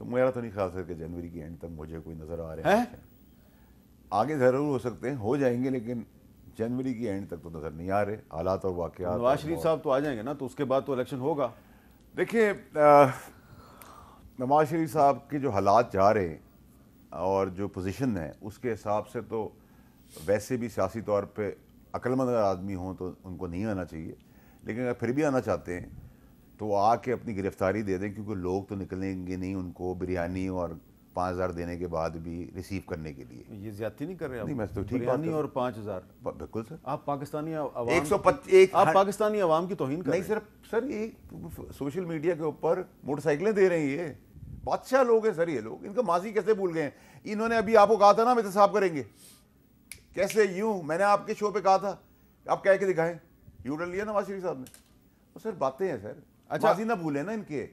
तो मेरा तो नहीं ख्याल है कि जनवरी के एंड तक मुझे कोई नज़र आ रहे हैं है? आगे ज़रूर हो सकते हैं हो जाएंगे लेकिन जनवरी की एंड तक तो नज़र नहीं आ रहे हालात और वाक़ नवाज शरीफ साहब तो आ जाएंगे ना तो उसके बाद तो इलेक्शन होगा देखिए नवाज शरीफ साहब के जो हालात जा रहे हैं और जो पोजीशन है उसके हिसाब से तो वैसे भी सियासी तौर पे अक्लमंद आदमी हों तो उनको नहीं आना चाहिए लेकिन अगर फिर भी आना चाहते हैं तो वो आके अपनी गिरफ्तारी दे दें क्योंकि लोग तो निकलेंगे नहीं उनको बिरयानी और पाँच हज़ार देने के बाद भी रिसीव करने के लिए ये ज्यादा नहीं कर रहे नहीं मैं तो ठीक बात और पाँच हज़ार बिल्कुल सर आप पाकिस्तानी एक सौ पच्चीस आप पाकिस्तानी आवाम की तोहिन नहीं सर सर ये सोशल मीडिया के ऊपर मोटरसाइकिलें दे रहे हैं ये बादशाह लोग हैं सर ये लोग इनका माजी कैसे भूल गए इन्होंने अभी आपको कहा था ना मैं साफ करेंगे कैसे यूं मैंने आपके शो पे कहा था आप कह के दिखाएं यू डर लिया नवाज शरीफ साहब ने तो सर बातें हैं सर अच्छा ना भूले ना इनके